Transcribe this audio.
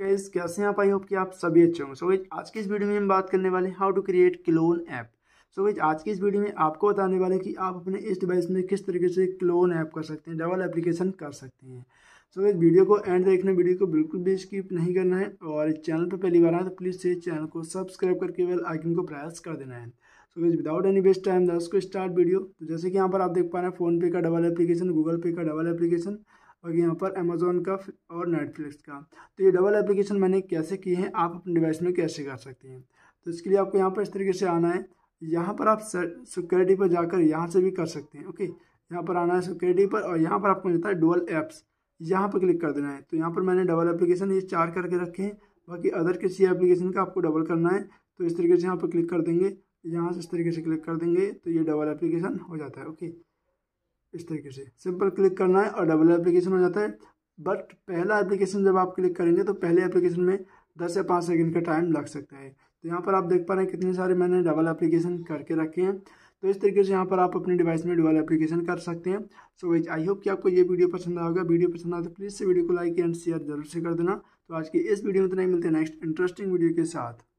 guys कैसे हैं आप आई होप कि आप सभी अच्छे होंगे सो गाइस आज की इस वीडियो में हम बात करने वाले हैं how to create clone app so guys आज की इस वीडियो में आपको बताने वाले हैं कि आप अपने इस डिवाइस में किस तरीके से क्लोन ऐप कर सकते हैं डबल एप्लीकेशन कर सकते हैं सो गाइस वीडियो को एंड देखना वीडियो को बिल्कुल भी स्किप नहीं करना है और चैनल पर पहली बार आए तो प्लीज़ से चैनल को सब्सक्राइब करके बेल आइकन को प्रेस कर देना है so guys without any waste time दस को स्टार्ट वीडियो तो जैसे कि यहाँ पर आप देख पा रहे हैं फ़ोनपे का डबल एप्लीकेशन गूगल पे का डबल एप्लीकेशन और यहाँ पर अमेज़ोन का और नेटफ्लिक्स का तो ये डबल एप्लीकेशन मैंने कैसे की है आप अपने डिवाइस में कैसे कर सकते हैं तो इसके लिए आपको यहाँ पर इस तरीके से आना है यहाँ पर आप सिक्योरिटी पर जाकर यहाँ से भी कर सकते हैं ओके यहाँ पर आना है सिक्योरिटी पर और यहाँ पर आपको मिलता है डुअल ऐप्स यहाँ पर क्लिक कर देना है तो यहाँ पर मैंने डबल एप्लीकेशन ये चार करके रखे हैं बाकी अदर किसी एप्लीकेशन का आपको डबल करना है तो इस तरीके से यहाँ पर क्लिक कर देंगे यहाँ से इस तरीके से क्लिक कर देंगे तो ये डबल एप्लीकेशन हो जाता है ओके इस तरीके से सिंपल क्लिक करना है और डबल एप्लीकेशन हो जाता है बट पहला एप्लीकेशन जब आप क्लिक करेंगे तो पहले एप्लीकेशन में दस से पाँच सेकंड का टाइम लग सकता है तो यहाँ पर आप देख पा रहे हैं कितने सारे मैंने डबल एप्लीकेशन करके रखे हैं तो इस तरीके से यहाँ पर आप अपने डिवाइस में डबल एप्लीकेशन कर सकते हैं सो वेज आई होप कि आपको ये वीडियो पसंद आएगा वीडियो पसंद आए तो प्लीज़ से वीडियो को लाइक एंड शेयर जरूर से कर देना तो आज की इस वीडियो में तो नहीं मिलते नेक्स्ट इंटरेस्टिंग वीडियो के साथ